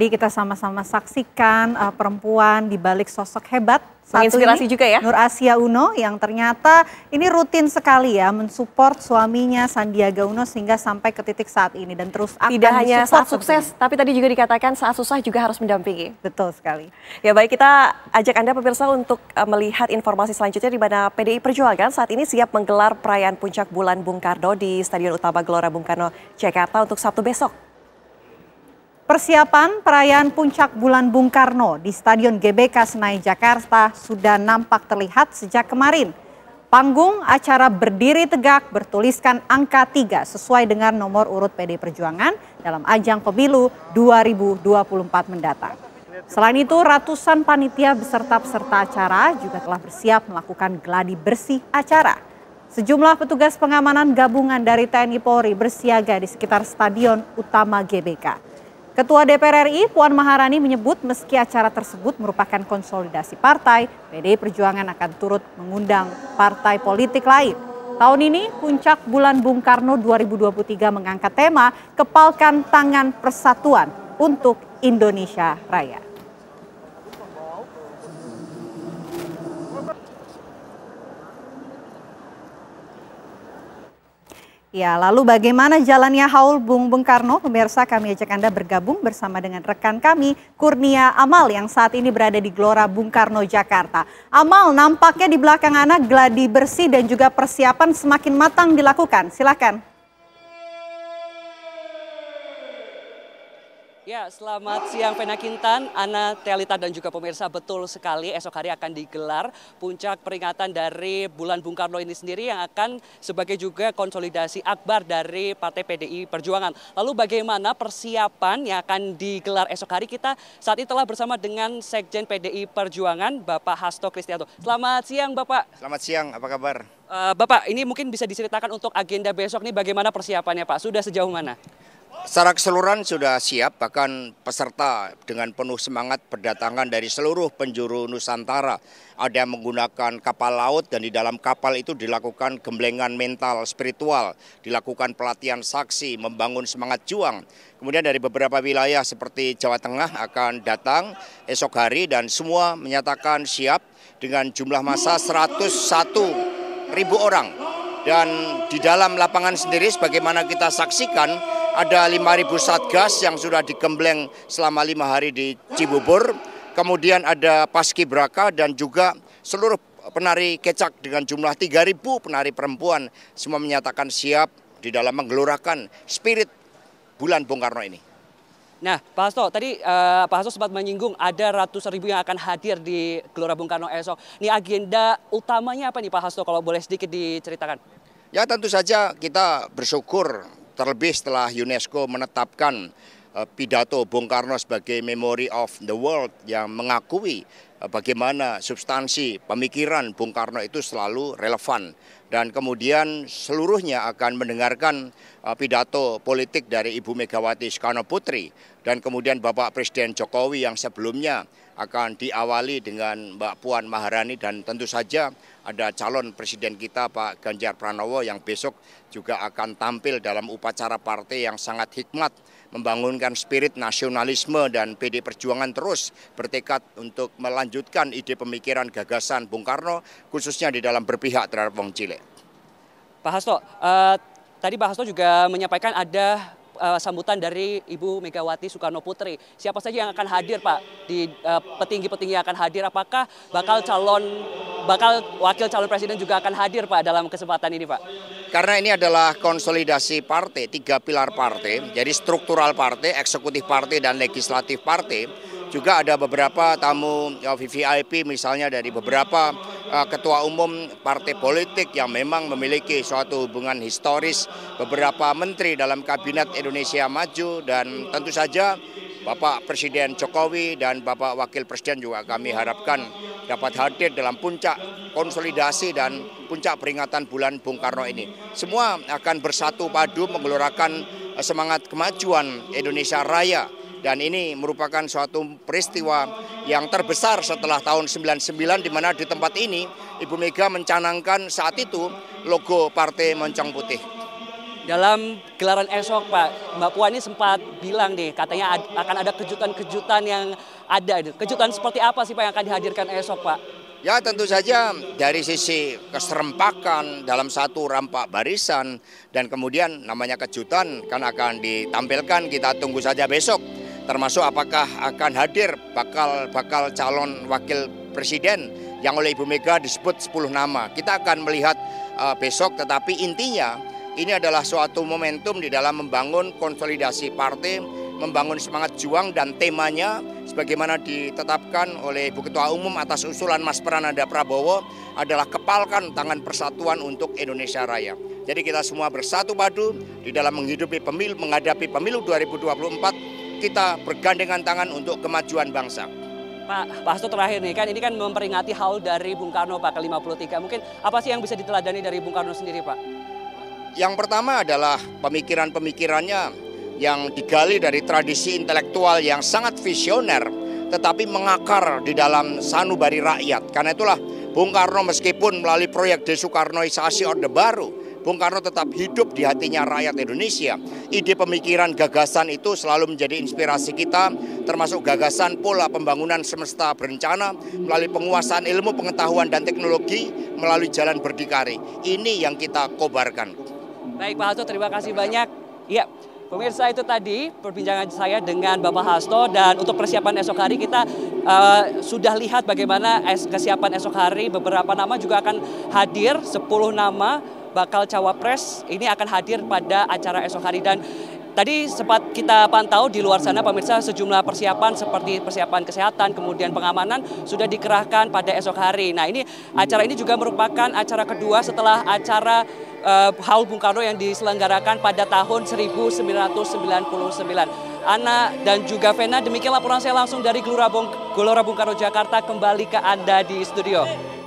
Jadi kita sama-sama saksikan uh, perempuan di balik sosok hebat satu ini, juga ya. Nur Asia Uno yang ternyata ini rutin sekali ya mensupport suaminya Sandiaga Uno sehingga sampai ke titik saat ini dan terus akan tidak hanya saat sukses ini. tapi tadi juga dikatakan saat susah juga harus mendampingi. Betul sekali. Ya baik kita ajak Anda pemirsa untuk eh, melihat informasi selanjutnya di mana PDI Perjuangan saat ini siap menggelar perayaan puncak bulan Bung Karno di Stadion Utama Gelora Bung Karno Jakarta untuk Sabtu besok. Persiapan perayaan puncak bulan Bung Karno di Stadion GBK Senai Jakarta sudah nampak terlihat sejak kemarin. Panggung acara berdiri tegak bertuliskan angka 3 sesuai dengan nomor urut PD Perjuangan dalam ajang pemilu 2024 mendatang. Selain itu ratusan panitia beserta peserta acara juga telah bersiap melakukan geladi bersih acara. Sejumlah petugas pengamanan gabungan dari TNI Polri bersiaga di sekitar Stadion Utama GBK. Ketua DPR RI Puan Maharani menyebut meski acara tersebut merupakan konsolidasi partai, PDI Perjuangan akan turut mengundang partai politik lain. Tahun ini puncak bulan Bung Karno 2023 mengangkat tema Kepalkan Tangan Persatuan untuk Indonesia Raya. Ya, lalu bagaimana jalannya haul Bung Bung Karno? Pemirsa kami ajak Anda bergabung bersama dengan rekan kami Kurnia Amal yang saat ini berada di Gelora Bung Karno, Jakarta. Amal, nampaknya di belakang anak gladi bersih dan juga persiapan semakin matang dilakukan. Silakan. Ya, selamat siang Penakintan, Ana Telita dan juga pemirsa betul sekali esok hari akan digelar puncak peringatan dari bulan Bung Karno ini sendiri yang akan sebagai juga konsolidasi akbar dari Partai PDI Perjuangan. Lalu bagaimana persiapan yang akan digelar esok hari kita saat ini telah bersama dengan Sekjen PDI Perjuangan Bapak Hasto Kristianto. Selamat siang Bapak. Selamat siang, apa kabar? Uh, Bapak, ini mungkin bisa diceritakan untuk agenda besok nih bagaimana persiapannya Pak? Sudah sejauh mana? Secara keseluruhan sudah siap, bahkan peserta dengan penuh semangat berdatangan dari seluruh penjuru Nusantara. Ada yang menggunakan kapal laut dan di dalam kapal itu dilakukan gemblengan mental, spiritual, dilakukan pelatihan saksi, membangun semangat juang. Kemudian dari beberapa wilayah seperti Jawa Tengah akan datang esok hari dan semua menyatakan siap dengan jumlah masa 101 ribu orang. Dan di dalam lapangan sendiri sebagaimana kita saksikan ada 5.000 satgas yang sudah dikembleng selama lima hari di Cibubur. Kemudian ada Paski Braka dan juga seluruh penari kecak dengan jumlah 3.000 penari perempuan semua menyatakan siap di dalam menggelorakan spirit bulan Bung Karno ini. Nah, Pak Hasto, tadi uh, Pak Hasto sempat menyinggung ada ratusan ribu yang akan hadir di Gelora Bung Karno esok. Ini agenda utamanya apa nih Pak Hasto kalau boleh sedikit diceritakan? Ya tentu saja kita bersyukur terlebih setelah UNESCO menetapkan eh, pidato Bung Karno sebagai Memory of the World yang mengakui eh, bagaimana substansi pemikiran Bung Karno itu selalu relevan dan kemudian seluruhnya akan mendengarkan eh, pidato politik dari Ibu Megawati Soekarno Putri dan kemudian Bapak Presiden Jokowi yang sebelumnya akan diawali dengan Mbak Puan Maharani dan tentu saja ada calon presiden kita Pak Ganjar Pranowo yang besok juga akan tampil dalam upacara partai yang sangat hikmat membangunkan spirit nasionalisme dan PD Perjuangan terus bertekad untuk melanjutkan ide pemikiran gagasan Bung Karno khususnya di dalam berpihak terhadap Wong Cilik. Pak Hasto, uh, tadi Pak Hasto juga menyampaikan ada Eh, sambutan dari Ibu Megawati Soekarno Putri. Siapa saja yang akan hadir Pak di eh, petinggi-petinggi uh, yang akan hadir? Apakah bakal calon bakal wakil calon presiden juga akan hadir Pak dalam kesempatan ini Pak? Karena ini adalah konsolidasi partai, tiga pilar partai, jadi struktural partai, eksekutif partai, dan legislatif partai. Juga ada beberapa tamu ya, eh, VVIP misalnya dari beberapa Eh, ketua umum partai politik yang memang memiliki suatu hubungan historis beberapa menteri dalam kabinet Indonesia Maju dan tentu saja Bapak Presiden Jokowi dan Bapak Wakil Presiden juga kami harapkan dapat hadir dalam puncak konsolidasi dan puncak peringatan bulan Bung Karno ini. Semua akan bersatu padu menggelorakan eh, semangat kemajuan Indonesia Raya dan ini merupakan suatu peristiwa yang terbesar setelah tahun 99 di mana di tempat ini Ibu Mega mencanangkan saat itu logo Partai Moncong Putih. Dalam gelaran esok Pak, Mbak Puan ini sempat bilang nih katanya akan ada kejutan-kejutan yang ada. Kejutan seperti apa sih Pak yang akan dihadirkan esok Pak? Ya tentu saja dari sisi keserempakan dalam satu rampak barisan dan kemudian namanya kejutan kan akan ditampilkan kita tunggu saja besok termasuk apakah akan hadir bakal-bakal calon wakil presiden yang oleh Ibu Mega disebut 10 nama. Kita akan melihat uh, besok tetapi intinya ini adalah suatu momentum di dalam membangun konsolidasi partai, membangun semangat juang dan temanya sebagaimana ditetapkan oleh Ibu Ketua Umum atas usulan Mas Prananda Prabowo adalah kepalkan tangan persatuan untuk Indonesia Raya. Jadi kita semua bersatu padu di dalam menghidupi pemilu menghadapi pemilu 2024 kita bergandengan tangan untuk kemajuan bangsa. Pak, Pak Hasto terakhir nih, kan ini kan memperingati haul dari Bung Karno Pak ke-53. Mungkin apa sih yang bisa diteladani dari Bung Karno sendiri Pak? Yang pertama adalah pemikiran-pemikirannya yang digali dari tradisi intelektual yang sangat visioner tetapi mengakar di dalam sanubari rakyat. Karena itulah Bung Karno meskipun melalui proyek Desukarnoisasi Orde Baru Bung Karno tetap hidup di hatinya rakyat Indonesia. Ide pemikiran gagasan itu selalu menjadi inspirasi kita, termasuk gagasan pola pembangunan semesta berencana melalui penguasaan ilmu, pengetahuan, dan teknologi melalui jalan berdikari. Ini yang kita kobarkan. Baik Pak Hasto, terima kasih banyak. Ya, Pemirsa itu tadi perbincangan saya dengan Bapak Hasto dan untuk persiapan esok hari kita uh, sudah lihat bagaimana es, kesiapan esok hari beberapa nama juga akan hadir 10 nama bakal cawapres ini akan hadir pada acara esok hari dan Tadi sempat kita pantau di luar sana pemirsa sejumlah persiapan seperti persiapan kesehatan kemudian pengamanan sudah dikerahkan pada esok hari. Nah ini acara ini juga merupakan acara kedua setelah acara uh, Haul Bung Karno yang diselenggarakan pada tahun 1999. Ana dan juga Vena demikian laporan saya langsung dari Gelora Bung, Gelora Bung Karno Jakarta kembali ke Anda di studio.